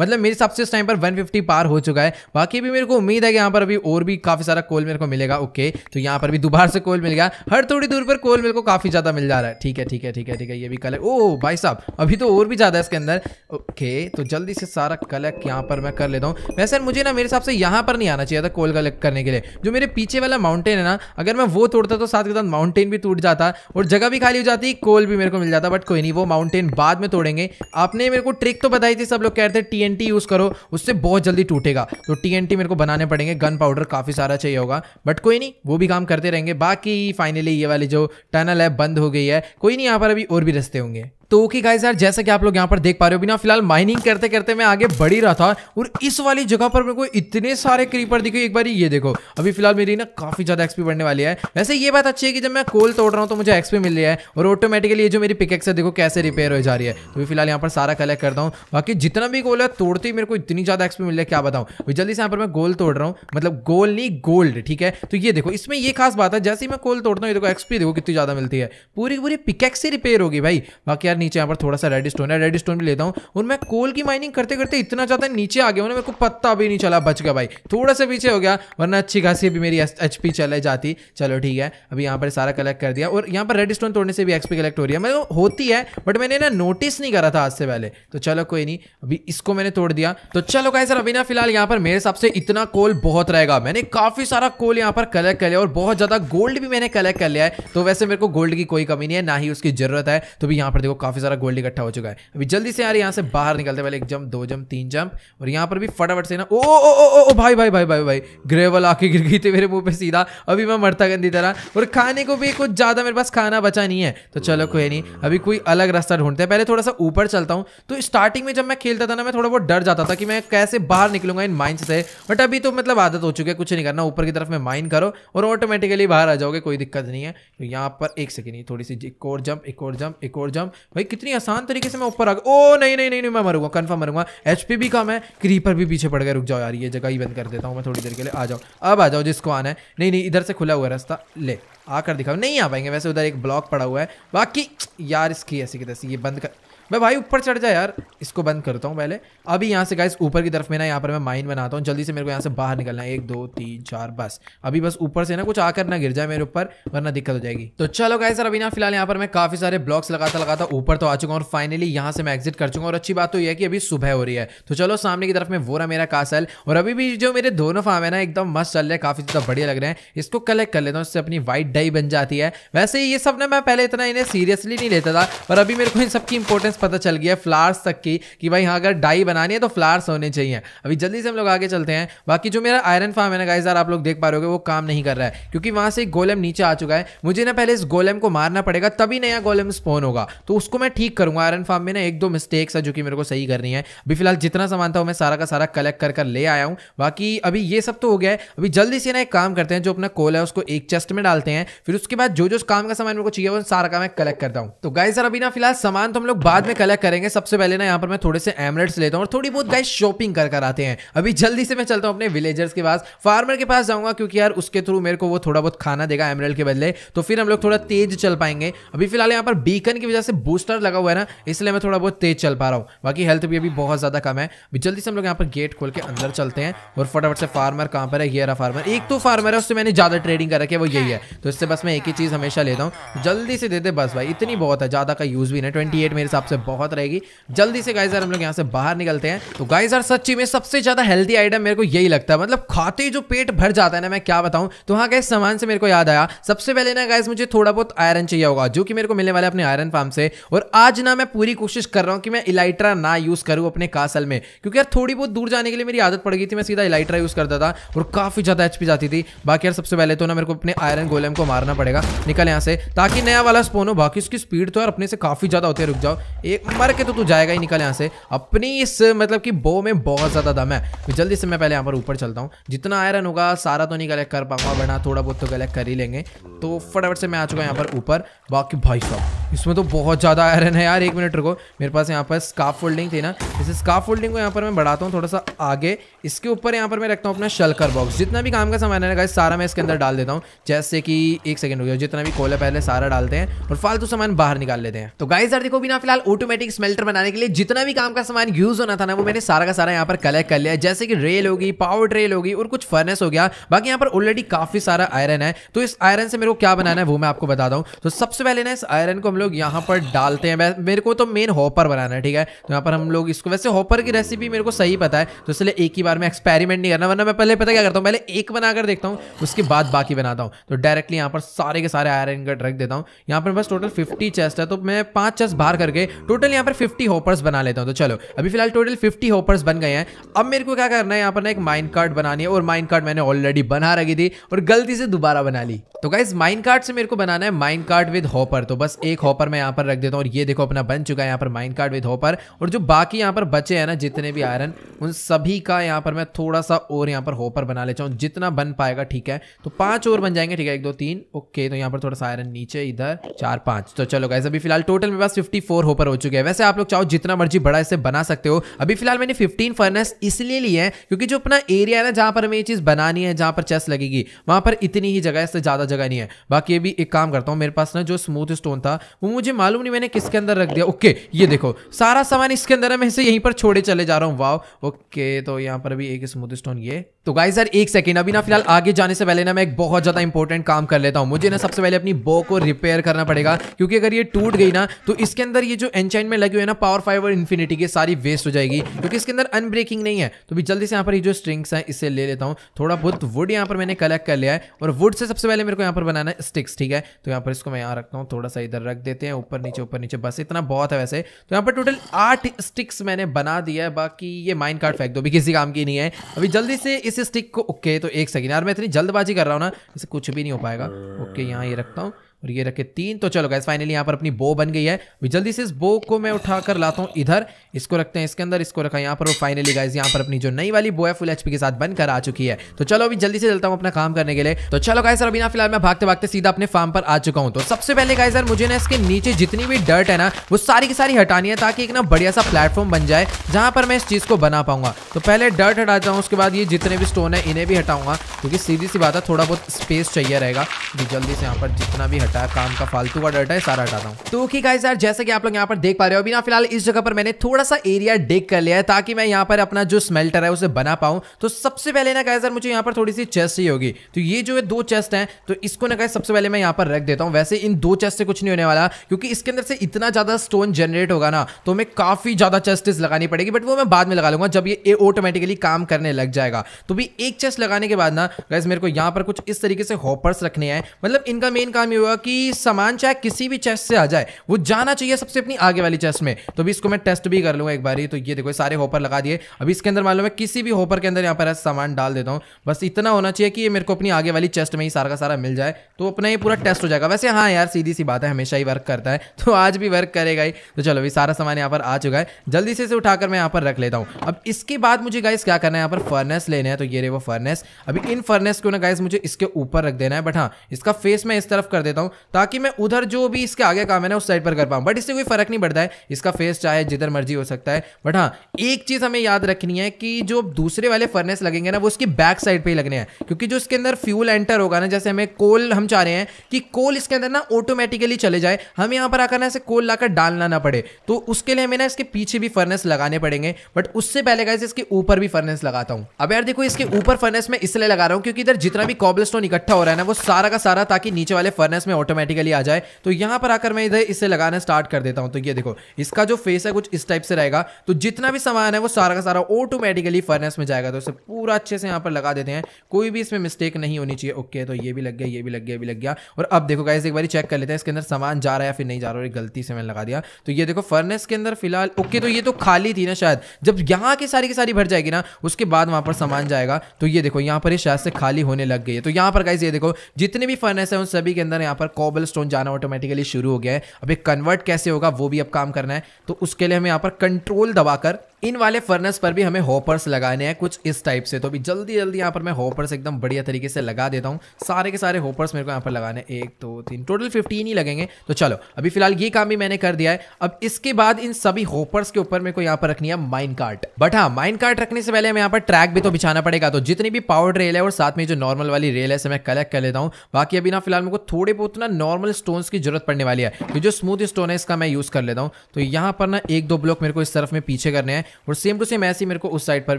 मतलब मेरे हिसाब से इस टाइम पर 150 पार हो चुका है बाकी भी मेरे को उम्मीद है कि यहाँ पर अभी और भी काफी सारा कोल मेरे को मिलेगा ओके तो यहाँ पर भी दोबार से कोल मिल गया हर थोड़ी दूर पर कोल मेरे को काफी ज्यादा मिल जा रहा है ठीक है ठीक है ठीक है ठीक है ये भी कलेक्ट ओ भाई साहब अभी तो और भी ज्यादा है इसके अंदर ओके तो जल्दी से सारा कलेक्ट यहाँ पर मैं कर लेता हूँ वैसे मुझे ना मेरे हिसाब से यहाँ पर नहीं आना चाहिए था कोल कलेक्ट करने के लिए जो मेरे पीछे वाला माउंटेन है ना अगर मैं वो तोड़ता तो साथ के साथ माउंटेन भी टूट जाता और जगह भी खाली हो जाती कोल भी मेरे को मिल जाता बट कोई नहीं वो माउंटेन बाद में तोड़ेंगे आपने मेरे को ट्रिक तो बताई थी सब लोग कह रहे थे टी यूज यूज़ करो उससे बहुत जल्दी टूटेगा तो टी मेरे को बनाने पड़ेंगे गन पाउडर काफ़ी सारा चाहिए होगा बट कोई नहीं वो भी काम करते रहेंगे बाकी फाइनली ये वाली जो टनल है बंद हो गई है कोई नहीं यहाँ पर अभी और भी रस्ते होंगे तो ओके गाइस यार जैसा कि आप लोग यहाँ पर देख पा रहे हो बिना फिलहाल माइनिंग करते करते मैं आगे बढ़ रहा था और इस वाली जगह पर मेरे को इतने सारे क्रीपर दिखे एक बार ये देखो अभी फिलहाल मेरी ना काफी ज्यादा एक्सपी बढ़ने वाली है वैसे ये बात अच्छी है कि जब मैं कोल तोड़ रहा हूँ तो मुझे एक्सपी मिल रही है और ऑटोमेटिकली ये जो मेरी पिकेक्स है देखो कैसे रिपेयर हो जा रही है तो फिलहाल यहाँ पर सारा कलेक्ट करता हूँ बाकी जितना भी गोल है तोड़ते ही मेरे को इतनी ज्यादा एक्सपी मिल रही है क्या बताऊँ जल्दी से यहाँ पर मैं गोल तोड़ रहा हूँ मतलब गोल नहीं गोल्ड ठीक है तो ये देखो इसमें यह खास बात है जैसे ही मैं कोल तोड़ता हूँ ये देखो एक्सपी देखो कितनी ज्यादा मिलती है पूरी पूरी पिकेक्स ही रिपेयर होगी भाई बाकी यार नीचे यहाँ पर थोड़ा सा रेड स्टोन है रेड स्टोन भी लेता हूँ और मैं कोल की माइनिंग करते करते इतना ज़्यादा नीचे आ गया मेरे को पत्ता भी नहीं चला बच गया भाई थोड़ा सा पीछे हो गया वरना अच्छी खासी अभी मेरी एच पी चले जाती चलो ठीक है अभी यहाँ पर सारा कलेक्ट कर दिया और यहाँ पर रेड स्टोन तोड़ने से भी एक्सपी कलेक्ट हो रही है मैं होती है बट मैंने ना नोटिस नहीं करा था आज से पहले तो चलो कोई नहीं अभी इसको मैंने तोड़ दिया तो चलो कहे सर अभी ना फिलहाल यहाँ पर मेरे हिसाब से इतना कोल बहुत रहेगा मैंने काफी सारा कोल यहाँ पर कलेक्ट कर लिया और बहुत ज्यादा गोल्ड भी मैंने कलेक्ट कर लिया है तो वैसे मेरे को गोल्ड की कोई कमी नहीं है ना ही उसकी जरूरत है तो भी यहाँ पर देखो काफ़ी सारा गोल्ड इकट्ठा हो चुका है अभी जल्दी से यार यहाँ से बाहर निकलते पहले एक जंप दो जंप तीन जंप और यहाँ पर भी फटाफट से ना ओ ओ ओ ओ ओ भाई भाई भाई भाई भाई ग्रेवल आके गिर गई थी मेरे मुंह पे सीधा अभी मैं मरता गंदी तरह और खाने को भी कुछ ज़्यादा मेरे पास खाना बचा नहीं है तो चलो कोई नहीं अभी कोई अलग रास्ता ढूंढते हैं पहले थोड़ा सा ऊपर चलता हूँ तो स्टार्टिंग में जब मैं खेलता था ना मैं थोड़ा बहुत डर जाता था कि मैं कैसे बाहर निकलूंगा इन माइंड से बट अभी तो मतलब आदत हो चुकी है कुछ नहीं करना ऊपर की तरफ में माइन करो और ऑटोमेटिकली बाहर आ जाओगे कोई दिक्कत नहीं है तो यहाँ पर एक सेकेंड थोड़ी सी एक और जंप एक और जंप एक और जंप भाई कितनी आसान तरीके से मैं ऊपर आ गया ओ नहीं नहीं नहीं नहीं मैं मरूंगा कन्फर्म मरूंगा एच भी कम है क्रीपर भी पीछे पड़ गए रुक जाओ यार ये जगह ही बंद कर देता हूँ मैं थोड़ी देर के लिए आ जाओ अब आ जाओ जिसको आना है नहीं नहीं इधर से खुला हुआ रास्ता ले आकर दिखाओ नहीं आ पाएंगे वैसे उधर एक ब्लॉक पड़ा हुआ है बाकी यार इसकी ऐसी की तैसी ये बंद कर मैं भाई ऊपर चढ़ जाए यार इसको बंद करता हूँ पहले अभी यहाँ से गाइस ऊपर की तरफ में ना यहाँ पर मैं माइन बनाता हूँ जल्दी से मेरे को यहाँ से बाहर निकलना है एक दो तीन चार बस अभी बस ऊपर से ना कुछ आकर ना गिर जाए मेरे ऊपर वरना दिक्कत हो जाएगी तो चलो गाइस अभी ना फिलहाल यहाँ पर मैं काफी सारे ब्लॉक्स लगाता लगाता ऊपर तो आ चुका हूँ और फाइनली यहाँ से मैं एग्जिट कर चुका हूँ और अच्छी बात तो यह है कि अभी सुबह हो रही है तो चलो सामने की तरफ में वो रहा मेरा कासल और अभी भी जो मेरे दोनों फार्म है ना एकदम मस्त चल रहे हैं काफी ज्यादा बढ़िया लग रहे हैं इसको कलेक्ट कर लेता हूँ इससे अपनी व्हाइट डाई बन जाती है वैसे ये सब ना मैं पहले इतना इन्हें सीरियसली नहीं लेता था और अभी मेरे को इन सबकी इंपोर्टेंस बस पता चल गया फ्लावर्स तक की कि भाई हाँ अगर डाई बनानी है तो फ्लावर्स होने चाहिए अभी जल्दी से हम लोग आगे चलते हैं बाकी जो मेरा आयरन फार्म है ना गाइस यार आप लोग देख पा रहे हो वो काम नहीं कर रहा है क्योंकि वहाँ से एक गोलम नीचे आ चुका है मुझे ना पहले इस गोलम को मारना पड़ेगा तभी नया गोलम स्पोन होगा तो उसको मैं ठीक करूँगा आयरन फार्म में ना एक दो मिस्टेक्स है जो कि मेरे को सही करनी है अभी फिलहाल जितना सामान था मैं सारा का सारा कलेक्ट कर कर ले आया हूँ बाकी अभी ये सब तो हो गया है अभी जल्दी से ना एक काम करते हैं जो अपना कोल है उसको एक चेस्ट में डालते हैं फिर उसके बाद जो जो काम का सामान मेरे को चाहिए वो सारा का मैं कलेक्ट करता हूँ तो गाइस यार अभी ना फिलहाल सामान तो हम लोग बाद में कलेक्ट करेंगे सबसे पहले ना यहाँ पर मैं थोड़े से एमरेट्स लेता हूँ और थोड़ी बहुत गाइस शॉपिंग कर कर आते हैं अभी जल्दी से मैं चलता हूँ अपने विलेजर्स के पास फार्मर के पास जाऊँगा क्योंकि यार उसके थ्रू मेरे को वो थोड़ा बहुत खाना देगा एमरेल्ड के बदले तो फिर हम लोग थोड़ा तेज चल पाएंगे अभी फिलहाल यहाँ पर बीकन की वजह से बूस्टर लगा हुआ है ना इसलिए मैं थोड़ा बहुत तेज चल पा रहा हूँ बाकी हेल्थ भी अभी बहुत ज़्यादा कम है अभी जल्दी से हम लोग यहाँ पर गेट खोल के अंदर चलते हैं और फटाफट से फार्मर कहाँ पर है ये रहा फार्मर एक तो फार्मर है उससे मैंने ज़्यादा ट्रेडिंग कर रखी है वो यही है तो इससे बस मैं एक ही चीज़ हमेशा लेता हूँ जल्दी से दे दे बस भाई इतनी बहुत है ज़्यादा का यूज़ भी नहीं ट्वेंटी मेरे हिसाब से से बहुत रहेगी जल्दी से गाइजर हम लोग यहाँ से बाहर निकलते हैं तो गाइजर सच्ची में सबसे ज़्यादा हेल्थी आइटम मेरे को यही लगता है मतलब खाते ही जो पेट भर जाता है ना मैं क्या बताऊँ तो हाँ गैस सामान से मेरे को याद आया सबसे पहले ना गैस मुझे थोड़ा बहुत आयरन चाहिए होगा जो कि मेरे को मिलने वाला है अपने आयरन फार्म से और आज ना मैं पूरी कोशिश कर रहा हूँ कि मैं इलाइट्रा ना यूज़ करूँ अपने कासल में क्योंकि यार थोड़ी बहुत दूर जाने के लिए मेरी आदत पड़ गई थी मैं सीधा इलाइट्रा यूज़ करता था और काफ़ी ज़्यादा एचपी जाती थी बाकी यार सबसे पहले तो ना मेरे को अपने आयरन गोलेम को मारना पड़ेगा निकल यहाँ से ताकि नया वाला स्पोन हो बाकी उसकी स्पीड तो यार अपने से काफ़ी ज़्यादा होती है रुक जाओ एक मर के तो तू जाएगा ही निकल यहाँ से अपनी इस मतलब कि बो में बहुत ज़्यादा दम है जल्दी से मैं पहले यहाँ पर ऊपर चलता हूँ जितना आयरन होगा सारा तो नहीं कलेक्ट कर पाऊंगा बना थोड़ा बहुत तो कलेक्ट कर ही लेंगे तो फटाफट से मैं आ चुका यहाँ पर ऊपर बाकी भाई साहब इसमें तो बहुत ज़्यादा आयरन है यार एक मिनट रुको मेरे पास यहाँ पर स्काफ फोल्डिंग थी ना इसे स्काफ फोल्डिंग को यहाँ पर मैं बढ़ाता हूँ थोड़ा सा आगे इसके ऊपर यहाँ पर मैं रखता हूँ अपना शलकर बॉक्स जितना भी काम का सामान है ना सारा मैं इसके अंदर डाल देता हूँ जैसे कि एक सेकंड हो गया जितना भी कोला पहले सारा डालते हैं और फालतू सामान बाहर निकाल लेते हैं तो गाइस यार देखो बिना फिलहाल ऑटोमेटिक स्मेल्टर बनाने के लिए जितना भी काम का सामान यूज होना था ना वो मैंने सारा का सारा यहाँ पर कलेक्ट कर लिया जैसे कि रेल होगी पावर ट्रेल होगी और कुछ फर्नेस हो गया बाकी यहाँ पर ऑलरेडी काफी सारा आयरन है तो इस आयरन से मेरे को क्या बनाना है वो मैं आपको बताता हूँ तो सबसे पहले ना इस आयरन को हम लोग यहाँ पर डालते हैं मेरे को तो मेन हॉपर बनाना है ठीक है तो यहाँ पर हम लोग इसको वैसे हॉपर की रेसिपी मेरे को सही पता है तो इसलिए एक ही बार में एक्सपेरिमेंट नहीं करना वरना मैं पहले पता क्या करता हूँ पहले एक बनाकर देखता हूँ उसके बाद बाकी बनाता हूँ तो डायरेक्टली यहाँ पर सारे के सारे आयरन कट रख देता हूँ यहाँ पर बस टोटल फिफ्टी चेस्ट है तो मैं पाँच चेस्ट बाहर करके टोटल यहाँ पर फिफ्टी होपर्स बना लेता हूँ तो चलो अभी फिलहाल टोटल फिफ्टी होपर्स बन गए हैं अब मेरे को क्या करना है यहाँ पर ना एक माइंड कार्ड बनानी है और माइंड कार्ड मैंने ऑलरेडी बना रखी थी और गलती से दोबारा बना ली तो गाइज माइंड कार्ड से मेरे को बनाना है माइंड कार्ड विद होपर तो बस एक होपर मैं यहाँ पर रख देता हूँ और ये देखो अपना बन चुका है यहाँ पर माइंड कार्ड विद होपर और जो बाकी यहाँ पर बचे हैं ना जितने भी आयरन उन सभी का यहाँ पर मैं थोड़ा सा और यहाँ पर होपर बना लेता हूँ जितना बन पाएगा ठीक है तो पाँच और बन जाएंगे ठीक है एक दो तीन ओके तो यहाँ पर थोड़ा सा आयरन नीचे इधर चार पाँच तो चलो गाइज अभी फिलहाल टोटल मेरे पास फिफ्टी फोर होपर हो चुके हैं वैसे आप लोग चाहो जितना मर्जी बड़ा इसे बना सकते हो अभी फिलहाल मैंने फिफ्टीन फर्नेस इसलिए लिए हैं क्योंकि जो अपना एरिया है ना जहाँ पर हमें ये चीज़ बनानी है जहाँ पर चेस लगेगी वहाँ पर इतनी ही जगह इससे ज़्यादा जगह नहीं है बाकी ये भी एक काम करता हूँ मेरे पास ना जो स्मूथ स्टोन था वो मुझे मालूम नहीं मैंने किसके अंदर रख दिया ओके ये देखो सारा सामान इसके अंदर है मैं इसे यहीं पर छोड़े चले जा रहा हूँ वाह ओके तो यहाँ पर भी एक स्मूथ स्टोन ये तो गाय सर एक सेकेंड अभी ना फिलहाल आगे जाने से पहले ना मैं एक बहुत ज़्यादा इंपॉर्टेंट काम कर लेता हूँ मुझे ना सबसे पहले अपनी बो को रिपेयर करना पड़ेगा क्योंकि अगर ये टूट गई ना तो इसके अंदर ये जो एनचाइन में लगी हुई है ना पावर फाइव और इन्फिनिटी की सारी वेस्ट हो जाएगी क्योंकि इसके अंदर अनब्रेकिंग नहीं है तो भी जल्दी से यहाँ पर ये जो स्ट्रिंग्स हैं इसे ले लेता हूँ थोड़ा बहुत वुड यहाँ पर मैंने कलेक्ट कर लिया है और वुड से सबसे पहले मेरे को यहाँ पर बनाना है स्टिक्स ठीक है तो यहाँ पर इसको मैं यहाँ रखता हूँ थोड़ा सा इधर रख देते हैं ऊपर नीचे ऊपर नीचे बस इतना बहुत है वैसे तो यहाँ पर टोटल आठ स्टिक्स मैंने बना दिया है बाकी ये माइंड कार्ड फेंक दो भी किसी काम की नहीं है अभी जल्दी से इस इस स्टिक को ओके तो एक सेकंड यार मैं इतनी जल्दबाजी कर रहा हूँ ना इससे कुछ भी नहीं हो पाएगा ओके यहाँ ये रखता हूँ और ये रखे तीन तो चलो गैस फाइनली यहाँ पर अपनी बो बन गई है जल्दी से इस बो को मैं उठा कर लाता हूँ इधर इसको रखते हैं इसके अंदर इसको रखा यहाँ पर फाइनली गैस यहाँ पर अपनी जो नई वाली बो है फुल एचपी के साथ बनकर आ चुकी है तो चलो अभी जल्दी से चलता हूँ अपना काम करने के लिए तो चलो सर अभी ना फिलहाल मैं भागते भागते सीधा अपने फार्म पर आ चुका हूँ तो सबसे पहले गाय सर मुझे ना इसके नीचे जितनी भी डर्ट है ना वो सारी की सारी हटानी है ताकि एक ना बढ़िया सा प्लेटफॉर्म बन जाए जहाँ पर मैं इस चीज़ को बना पाऊंगा तो पहले डर्ट हटाता हूँ उसके बाद ये जितने भी स्टोन है इन्हें भी हटाऊंगा क्योंकि सीधी सी बात है थोड़ा बहुत स्पेस चाहिए रहेगा जल्दी से यहाँ पर जितना भी हटाया काम का फालतू का डाटा है सारा हटाता हूँ तो ओके गाइस यार जैसे कि आप लोग यहाँ पर देख पा रहे हो अभी ना फिलहाल इस जगह पर मैंने थोड़ा सा एरिया डेक कर लिया है ताकि मैं यहाँ पर अपना जो स्मेल्टर है उसे बना पाऊँ तो सबसे पहले ना गाइस यार मुझे यहाँ पर थोड़ी सी चेस्ट ही होगी तो ये जो है दो चेस्ट है तो इसको ना गाइस सबसे पहले मैं यहाँ पर रख देता हूँ वैसे इन दो चेस्ट से कुछ नहीं होने वाला क्योंकि इसके अंदर से इतना ज़्यादा स्टोन जनरेट होगा ना तो हमें काफ़ी ज़्यादा चेस्टिस लगानी पड़ेगी बट वो मैं बाद में लगा लूंगा जब ये ऑटोमेटिकली काम करने लग जाएगा तो भी एक चेस्ट लगाने के बाद ना गैस मेरे को यहाँ पर कुछ इस तरीके से हॉपर्स रखने हैं मतलब इनका मेन काम ये होगा होगा कि सामान चाहे किसी भी चेस्ट से आ जाए वो जाना चाहिए सबसे अपनी आगे वाली चेस्ट में तो अभी इसको मैं टेस्ट भी कर लूंगा एक बार तो ये देखो सारे होपर लगा दिए अभी इसके अंदर मान लो मैं किसी भी होपर के अंदर यहाँ पर सामान डाल देता हूँ बस इतना होना चाहिए कि ये मेरे को अपनी आगे वाली चेस्ट में ही सारा का सारा मिल जाए तो अपना ये पूरा टेस्ट हो जाएगा वैसे हाँ यार सीधी सी बात है हमेशा ही वर्क करता है तो आज भी वर्क करेगा ही तो चलो अभी सारा सामान यहाँ पर आ चुका है जल्दी से इसे उठाकर मैं यहाँ पर रख लेता हूँ अब इसके बाद मुझे गाइस क्या करना है यहाँ पर फर्नेस लेने हैं तो ये रे वो फर्नेस अभी इन फर्नेस को ना गाइस मुझे इसके ऊपर रख देना है बट हाँ इसका फेस मैं इस तरफ कर देता हूँ हूँ ताकि मैं उधर जो भी इसके आगे काम है ना उस साइड पर कर पाऊँ बट इससे कोई फर्क नहीं पड़ता है इसका फेस चाहे जिधर मर्जी हो सकता है बट हाँ एक चीज़ हमें याद रखनी है कि जो दूसरे वाले फर्नेस लगेंगे ना वो उसकी बैक साइड पर ही लगने हैं क्योंकि जो इसके अंदर फ्यूल एंटर होगा ना जैसे हमें कोल हम चाह रहे हैं कि कोल इसके अंदर ना ऑटोमेटिकली चले जाए हम यहाँ पर आकर ना इसे कोल लाकर डालना ना पड़े तो उसके लिए हमें ना इसके पीछे भी फर्नेस लगाने पड़ेंगे बट उससे पहले गाइस इसके ऊपर भी फर्नेस लगाता हूँ अब यार देखो इसके ऊपर फर्नेस में इसलिए लगा रहा हूँ क्योंकि इधर जितना भी कॉबल इकट्ठा हो रहा है ना वो सारा का सारा ताकि नीचे वाले फर्नेस में में ऑटोमेटिकली आ जाए तो यहां पर आकर मैं इधर इसे लगाना स्टार्ट कर देता हूं तो ये देखो इसका जो फेस है कुछ इस टाइप से रहेगा तो जितना भी सामान है वो सारा का सारा ऑटोमेटिकली फर्नेस में जाएगा तो इसे पूरा अच्छे से यहां पर लगा देते हैं कोई भी इसमें मिस्टेक नहीं होनी चाहिए ओके तो ये भी लग गया ये भी लग गया ये भी लग गया और अब देखो गाइस एक बार चेक कर लेते हैं इसके अंदर सामान जा रहा है या फिर नहीं जा रहा है गलती से मैंने लगा दिया तो ये देखो फर्नेस के अंदर फिलहाल ओके तो ये तो खाली थी ना शायद जब यहाँ की सारी की सारी भर जाएगी ना उसके बाद वहां पर सामान जाएगा तो ये देखो यहाँ पर शायद से खाली होने लग गई है तो यहाँ पर गाइज ये देखो जितने भी फर्नेस है उन सभी के अंदर यहाँ पर पर कॉबल स्टोन जाना ऑटोमेटिकली शुरू हो गया है अब कन्वर्ट कैसे होगा वो भी अब काम करना है तो उसके लिए हमें यहाँ पर कंट्रोल दबाकर इन वाले फर्नेस पर भी हमें होपर्स लगाने हैं कुछ इस टाइप से तो अभी जल्दी जल्दी यहाँ पर मैं होपर्स एकदम बढ़िया तरीके से लगा देता हूँ सारे के सारे होपर्स मेरे को यहाँ पर लगाने एक दो तीन टोटल फिफ्टीन ही लगेंगे तो चलो अभी फिलहाल ये काम भी मैंने कर दिया है अब इसके बाद इन सभी होपर्स के ऊपर मेरे को यहाँ पर रखनी है माइन कार्ट बट हाँ माइन कार्ट रखने से पहले हमें यहाँ पर ट्रैक भी तो बिछाना पड़ेगा तो जितनी भी पावर्ड रेल है और साथ में जो नॉर्मल वाली रेल है मैं कलेक्ट कर लेता हूँ बाकी अभी ना फिलहाल मेरे को थोड़े बहुत ना नॉर्मल स्टोन की जरूरत पड़ने वाली है जो स्मूथ स्टोन है इसका मैं यूज कर लेता हूँ तो यहाँ पर ना एक दो ब्लॉक मेरे को इस तरफ में पीछे करने हैं और सेम टू सेम ऐसे मेरे को उस साइड पर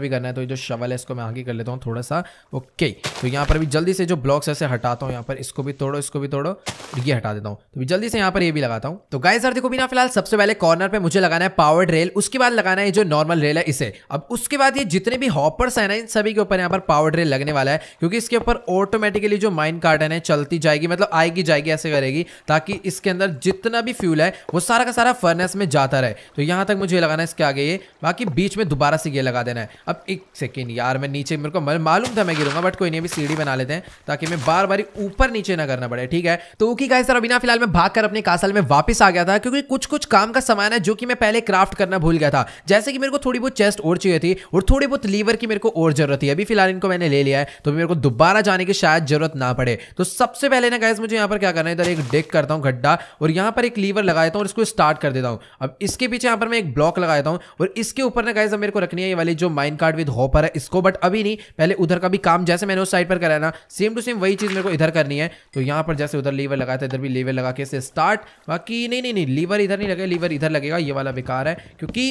भी करना है तो जो शवल है इसको मैं आगे कर लेता हूँ थोड़ा सा ओके तो यहाँ पर भी जल्दी से जो ब्लॉक्स ऐसे हटाता हूँ यहाँ पर इसको भी तोड़ो इसको भी तोड़ो ये हटा देता हूँ तो जल्दी से यहाँ पर ये भी लगाता हूँ तो गाय सर देखो बिना फिलहाल सबसे पहले कॉर्नर पर मुझे लगाना है पावर्ड रेल उसके बाद लगाना है जो नॉर्मल रेल है इसे अब उसके बाद ये जितने भी हॉपर्स है ना इन सभी के ऊपर यहाँ पर पावर्ड रेल लगने वाला है क्योंकि इसके ऊपर ऑटोमेटिकली जो माइन कार्टन है चलती जाएगी मतलब आएगी जाएगी ऐसे करेगी ताकि इसके अंदर जितना भी फ्यूल है वो सारा का सारा फर्नेस में जाता रहे तो यहां तक मुझे लगाना है इसके आगे ये बाकी बाकी बीच में दोबारा से ये लगा देना है अब एक सेकेंड यार मैं नीचे मेरे को मालूम था मैं गिरूंगा बट कोई नहीं अभी सीढ़ी बना लेते हैं ताकि मैं बार बार ऊपर नीचे ना करना पड़े ठीक है तो ओके गाइस सर अभी ना फिलहाल मैं भागकर अपने कासल में वापस आ गया था क्योंकि कुछ कुछ काम का सामान है जो कि मैं पहले क्राफ्ट करना भूल गया था जैसे कि मेरे को थोड़ी बहुत चेस्ट और चाहिए थी और थोड़ी बहुत लीवर की मेरे को और जरूरत थी अभी फिलहाल इनको मैंने ले लिया है तो मेरे को दोबारा जाने की शायद जरूरत ना पड़े तो सबसे पहले ना गैस मुझे यहाँ पर क्या करना है इधर एक डेक करता हूँ गड्ढा और यहाँ पर एक लीवर लगा देता हूँ और इसको स्टार्ट कर देता हूँ अब इसके पीछे यहाँ पर मैं एक ब्लॉक लगा देता हूँ और इसके ऊपर ना गाइज मेरे को रखनी है ये वाली जो माइन कार्ड विद होपर है इसको बट अभी नहीं पहले उधर का भी काम जैसे मैंने उस साइड पर कराया ना सेम टू सेम वही चीज़ मेरे को इधर करनी है तो यहाँ पर जैसे उधर लीवर लगाया था इधर भी लीवर लगा के इसे स्टार्ट बाकी नहीं नहीं नहीं लीवर इधर नहीं लगेगा लीवर इधर लगेगा ये वाला बेकार है क्योंकि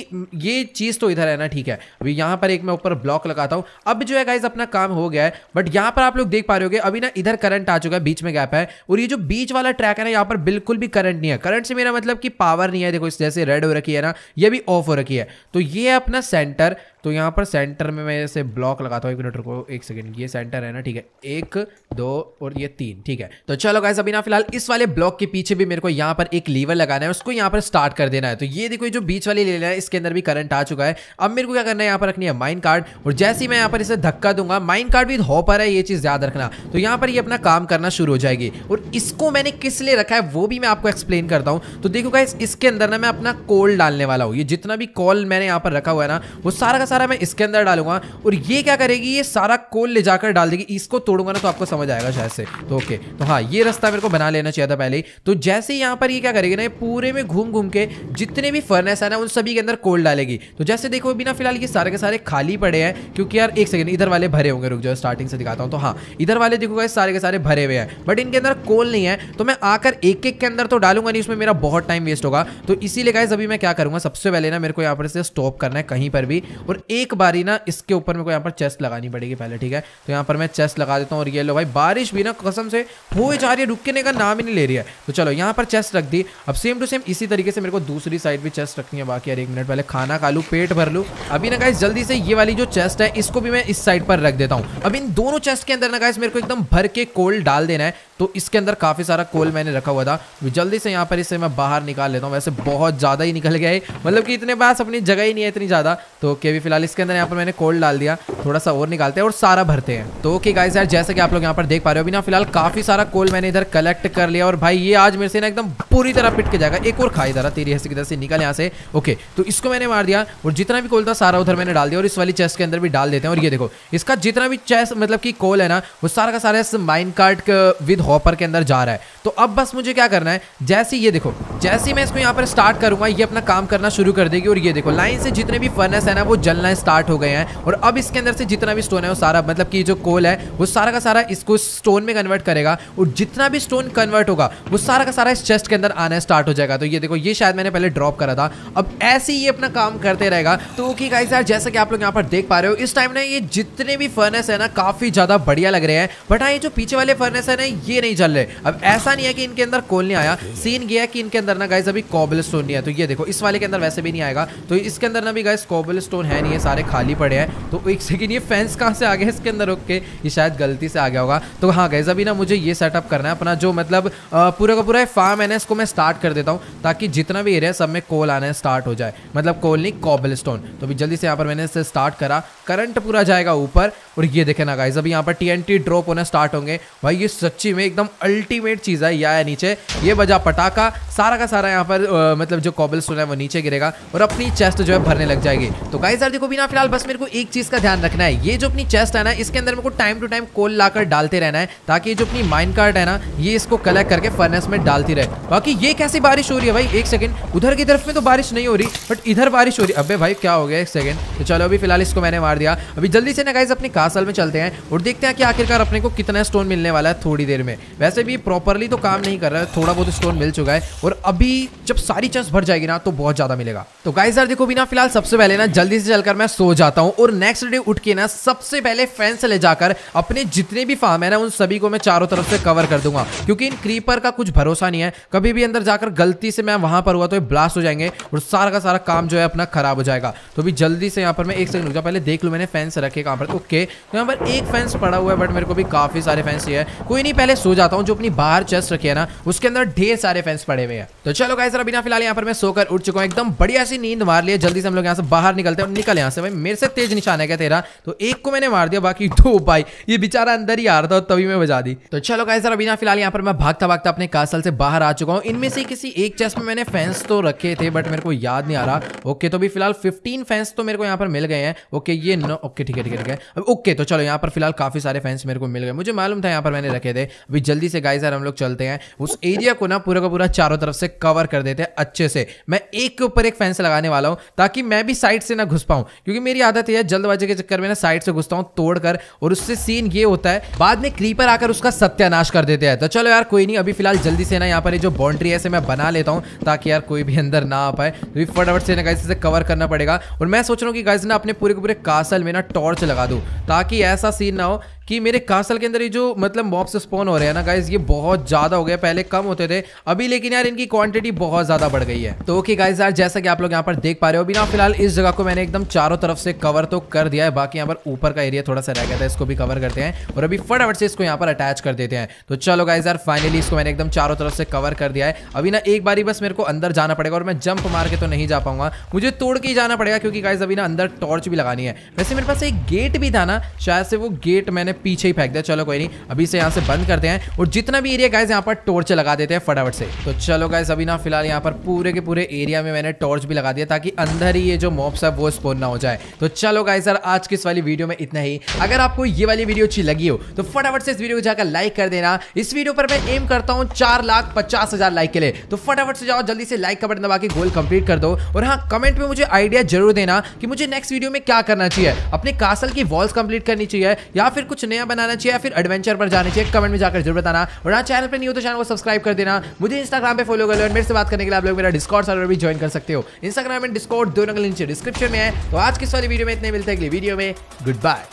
ये चीज़ तो इधर है ना ठीक है अभी यहाँ पर एक मैं ऊपर ब्लॉक लगाता हूँ अब जो है गाइज अपना काम हो गया है बट यहाँ पर आप लोग देख पा रहे हो अभी ना इधर करंट आ चुका है बीच में गैप है और ये जो बीच वाला ट्रैक है ना यहाँ पर बिल्कुल भी करंट नहीं है करंट से मेरा मतलब कि पावर नहीं है देखो इस जैसे रेड हो रखी है ना ये भी ऑफ हो रखी है तो ये है अपना सेंटर तो यहाँ पर सेंटर में मैं जैसे ब्लॉक लगाता हूँ एक मिनट रुको एक सेकंड ये सेंटर है ना ठीक है एक दो और ये तीन ठीक है तो चलो गाइस अभी ना फिलहाल इस वाले ब्लॉक के पीछे भी मेरे को यहाँ पर एक लीवर लगाना है उसको यहाँ पर स्टार्ट कर देना है तो ये देखो जो बीच वाली लेना है इसके अंदर भी करंट आ चुका है अब मेरे को क्या करना है यहाँ पर रखनी है माइन कार्ड और जैसे ही मैं यहाँ पर इसे धक्का दूंगा माइन कार्ड भी हॉपर है ये चीज़ याद रखना तो यहाँ पर ये अपना काम करना शुरू हो जाएगी और इसको मैंने किस लिए रखा है वो भी मैं आपको एक्सप्लेन करता हूँ तो देखो गाइस इसके अंदर ना मैं अपना कोल डालने वाला हूँ ये जितना भी कॉल मैंने यहाँ पर रखा हुआ है ना वो सारा का सारा सारा मैं इसके अंदर डालूंगा और ये क्या करेगी ये सारा कोल ले जाकर डाल देगी इसको तोड़ूंगा ना तो आपको समझ आएगा शायद से तो ओके तो हाँ ये रास्ता मेरे को बना लेना चाहिए था पहले ही तो जैसे ही यहाँ पर ये क्या करेगी ना ये पूरे में घूम घूम के जितने भी फर्नेस है ना उन सभी के अंदर कोल डालेगी तो जैसे देखो बिना फिलहाल ये सारे के सारे खाली पड़े हैं क्योंकि यार एक सेकेंड इधर वाले भरे होंगे रुक जाओ स्टार्टिंग से दिखाता हूँ तो हाँ इधर वाले देखो देखोगे सारे के सारे भरे हुए हैं बट इनके अंदर कोल नहीं है तो मैं आकर एक एक के अंदर तो डालूंगा नहीं उसमें मेरा बहुत टाइम वेस्ट होगा तो इसीलिए गाइज अभी मैं क्या करूंगा सबसे पहले ना मेरे को यहाँ पर से स्टॉप करना है कहीं पर भी और और एक बारी ना इसके ऊपर मेरे को यहाँ पर चेस्ट लगानी पड़ेगी पहले ठीक है तो यहाँ पर मैं चेस्ट लगा देता हूँ और ये लो भाई बारिश भी ना कसम से हो जा रही है रुकने का नाम ही नहीं ले रही है तो चलो यहाँ पर चेस्ट रख दी अब सेम टू सेम इसी तरीके से मेरे को दूसरी साइड भी चेस्ट रखनी है बाकी यार एक मिनट पहले खाना खा लू पेट भर लू अभी ना गाइस जल्दी से ये वाली जो चेस्ट है इसको भी मैं इस साइड पर रख देता हूँ अब इन दोनों चेस्ट के अंदर ना गाइस मेरे को एकदम भर के कोल डाल देना है तो इसके अंदर काफ़ी सारा कोल मैंने रखा हुआ था जल्दी से यहाँ पर इसे मैं बाहर निकाल लेता हूँ वैसे बहुत ज़्यादा ही निकल गया है मतलब कि इतने पास अपनी जगह ही नहीं है इतनी ज़्यादा तो केवी फिलहाल इसके अंदर यहाँ पर मैंने कोल्ड डाल दिया थोड़ा सा और निकालते हैं और सारा भरते हैं तो ओके गाइस यार जैसे कि आप लोग यहाँ पर देख पा रहे हो अभी ना फिलहाल काफी सारा कोल मैंने इधर कलेक्ट कर लिया और भाई ये आज मेरे से ना एकदम पूरी तरह पिट के जाएगा एक और खाई जरा तेरी हंसी की तरह से निकल यहाँ से ओके तो इसको मैंने मार दिया और जितना भी कोल था सारा उधर मैंने डाल दिया और इस वाली चेस्ट के अंदर भी डाल देते हैं और ये देखो इसका जितना भी चेस्ट मतलब की कोल है ना वो सारा का सारा इस माइन कार्ट विद हॉपर के अंदर जा रहा है तो अब बस मुझे क्या करना है जैसे ये देखो जैसे मैं इसको यहाँ पर स्टार्ट करूंगा ये अपना काम करना शुरू कर देगी और ये देखो लाइन से जितने भी फर्नेस है ना वो जल जलना स्टार्ट हो गए हैं और अब इसके अंदर से जितना भी स्टोन है वो सारा मतलब कि जो कोल है वो सारा का सारा इसको स्टोन में कन्वर्ट करेगा और जितना भी स्टोन कन्वर्ट होगा वो सारा का सारा इस चेस्ट के अंदर आना स्टार्ट हो जाएगा तो ये देखो ये शायद मैंने पहले ड्रॉप करा था अब ऐसे ही अपना काम करते रहेगा तो ओके गाइस यार जैसा कि आप लोग यहाँ पर देख पा रहे हो इस टाइम ना ये जितने भी फर्नेस है ना काफ़ी ज़्यादा बढ़िया लग रहे हैं बट हाँ ये जो पीछे वाले फर्नेस है ना ये नहीं जल रहे अब ऐसा नहीं है कि इनके अंदर कोल नहीं आया सीन ये है कि इनके अंदर ना गाइस अभी कॉबल स्टोन नहीं है तो ये देखो इस वाले के अंदर वैसे भी नहीं आएगा तो इसके अंदर ना भी गाइस कॉबल स्टोन है नहीं है सारे खाली पड़े हैं तो एक सेकेंड ये फैंस कहाँ से आ गए इसके अंदर रुक के ये शायद गलती से आ गया होगा तो हाँ गैस अभी ना मुझे ये सेटअप करना है अपना जो मतलब पूरा का पूरा फार्म है ना इसको मैं स्टार्ट कर देता हूँ ताकि जितना भी एरिया सब में कोल आना स्टार्ट हो जाए मतलब कोल नहीं कॉबल तो अभी जल्दी से यहाँ पर मैंने इसे स्टार्ट करा करंट पूरा जाएगा ऊपर और ये देखे ना गाइज अभी यहाँ पर टी ड्रॉप होना स्टार्ट होंगे भाई ये सच्ची में एकदम अल्टीमेट चीज़ है या नीचे ये बजा पटाखा सारा का सारा यहाँ पर मतलब जो कॉबल्स है वो नीचे गिरेगा और अपनी चेस्ट जो है भरने लग जाएगी तो गाइज यार देखो बिना फिलहाल बस मेरे को एक चीज़ का ध्यान रखना है ये जो अपनी चेस्ट है ना इसके अंदर मेरे को टाइम टू टाइम कोल लाकर डालते रहना है ताकि जो अपनी माइंड कार्ड है ना ये इसको कलेक्ट करके फर्नेस में डालती रहे बाकी ये कैसी बारिश हो रही है भाई एक सेकंड उधर की तरफ में तो बारिश नहीं हो रही बट इधर बारिश हो रही है अबे भाई क्या हो गया एक सेकंड तो चलो अभी फिलहाल इसको मैंने मार दिया अभी जल्दी से ना गाइज अपनी कार कासल में चलते हैं और देखते हैं कि आखिरकार अपने को कितना स्टोन मिलने वाला है थोड़ी देर में वैसे भी प्रॉपरली तो काम नहीं कर रहा है थोड़ा बहुत स्टोन मिल चुका है और अभी जब सारी चांस भर जाएगी ना तो बहुत ज़्यादा मिलेगा तो गाइस यार देखो बिना फिलहाल सबसे पहले ना जल्दी से चलकर मैं सो जाता हूँ और नेक्स्ट डे उठ के ना सबसे पहले फैन से ले जाकर अपने जितने भी फार्म है ना उन सभी को मैं चारों तरफ से कवर कर दूंगा क्योंकि इन क्रीपर का कुछ भरोसा नहीं है कभी भी अंदर जाकर गलती से मैं वहां पर हुआ तो ये ब्लास्ट हो जाएंगे और सारा का सारा काम जो है अपना खराब हो जाएगा तो भी जल्दी से यहाँ पर मैं एक सेकंड रुक जाऊँ पहले देख लू मैंने फैंस रखे कहाँ पर ओके तो यहाँ पर एक फैंस पड़ा हुआ है बट मेरे को भी काफ़ी सारे फैंस है कोई नहीं पहले सो जाता हूँ जो अपनी बाहर चेस्ट रखी है ना उसके अंदर ढेर सारे फैंस पड़े हुए हैं तो चलो गाइस ना फिलहाल यहाँ पर मैं सोकर उठ चुका हूँ एकदम बढ़िया सी नींद मार लिया जल्दी से हम लोग यहाँ से बाहर निकलते हैं निकल यहाँ से भाई मेरे से तेज निशान है क्या तेरा तो एक को मैंने मार दिया बाकी दो भाई ये बेचारा अंदर ही आ रहा था तभी मैं बजा दी तो चलो गाइस ना फिलहाल यहाँ पर मैं भागता भागता अपने कासल से बाहर आ चुका हूँ इनमें से किसी एक चेस्ट में मैंने फैंस तो रखे थे बट मेरे को याद नहीं आ रहा ओके तो अभी फिलहाल फिफ्टीन फैंस तो मेरे को यहाँ पर मिल गए हैं ओके ये नो ओके ठीक है ठीक है ठीक है ओके ओके तो चलो यहाँ पर फिलहाल काफी सारे फैंस मेरे को मिल गए मुझे मालूम था यहाँ पर मैंने रखे थे अभी जल्दी से गाइस यार हम लोग चलते हैं उस एरिया को ना पूरा का पूरा चारों तरफ से कवर कर देते हैं अच्छे से मैं एक के ऊपर एक फैंस लगाने वाला हूँ ताकि मैं भी साइड से ना घुस पाऊँ क्योंकि मेरी आदत है जल्दबाजी के चक्कर में ना साइड से घुसता हूँ तोड़कर और उससे सीन ये होता है बाद में क्रीपर आकर उसका सत्यानाश कर देते हैं तो चलो यार कोई नहीं अभी फिलहाल जल्दी से ना यहाँ पर जो बाउंड्री है मैं बना लेता हूँ ताकि यार कोई भी अंदर ना आ पाए तो फटाफट से ना गाइस कवर करना पड़ेगा और मैं सोच रहा हूँ कि गाइस ना अपने पूरे के पूरे कासल में ना टॉर्च लगा दूँ ताकि ऐसा सीन ना हो कि मेरे कासल के अंदर ये जो मतलब मॉब्स स्पॉन हो रहे हैं ना गाइज ये बहुत ज्यादा हो गया पहले कम होते थे अभी लेकिन यार इनकी क्वांटिटी बहुत ज्यादा बढ़ गई है तो ओके गाइज यार जैसा कि आप लोग यहाँ पर देख पा रहे हो अभी ना फिलहाल इस जगह को मैंने एकदम चारों तरफ से कवर तो कर दिया है बाकी यहाँ पर ऊपर का एरिया थोड़ा सा रह गया था इसको भी कवर करते हैं और अभी फटाफट से इसको यहाँ पर अटैच कर देते हैं तो चलो गाइज यार फाइनली इसको मैंने एकदम चारों तरफ से कवर कर दिया है अभी ना एक बार बस मेरे को अंदर जाना पड़ेगा और मैं जंप मार के तो नहीं जा पाऊंगा मुझे तोड़ के ही जाना पड़ेगा क्योंकि गाइज अभी ना अंदर टॉर्च भी लगानी है वैसे मेरे पास एक गेट भी था ना शायद से वो गेट मैंने पीछे ही फेंक दे चलो कोई नहीं अभी से यहाँ से बंद करते हैं और जितना भी एरिया गाइज यहाँ पर टॉर्च लगा देते हैं फटाफट से तो चलो गाइज अभी ना फिलहाल यहाँ पर पूरे के पूरे एरिया में मैंने टॉर्च भी लगा दिया ताकि अंदर ही ये जो मॉप्स है वो स्पोन ना हो जाए तो चलो गाइज सर आज की इस वाली वीडियो में इतना ही अगर आपको ये वाली वीडियो अच्छी लगी हो तो फटाफट से इस वीडियो को जाकर लाइक कर देना इस वीडियो पर मैं एम करता हूँ चार लाख पचास हजार लाइक के लिए तो फटाफट से जाओ जल्दी से लाइक का बटन दबा के गोल कंप्लीट कर दो और हाँ कमेंट में मुझे आइडिया जरूर देना कि मुझे नेक्स्ट वीडियो में क्या करना चाहिए अपने कासल की वॉल्स कंप्लीट करनी चाहिए या फिर कुछ नया बनाना चाहिए या फिर एडवेंचर पर जाना चाहिए कमेंट में जाकर जरूर बताना और हाँ चैनल पर नहीं हो तो चैनल को सब्सक्राइब कर देना मुझे इंस्टाग्राम पर फॉलो कर लो और मेरे से बात करने के लिए आप लोग मेरा डिस्कॉर्ड सर्वर भी ज्वाइन कर सकते हो इंस्टाग्राम एंड डिस्कॉर्ड दोनों का लिंक डिस्क्रिप्शन में है तो आज की सारी वीडियो में इतने मिलते हैं अगली वीडियो में गुड बाय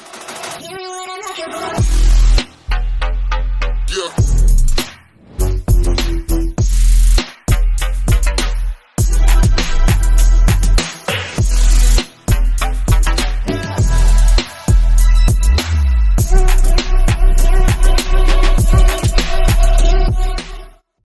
Yeah.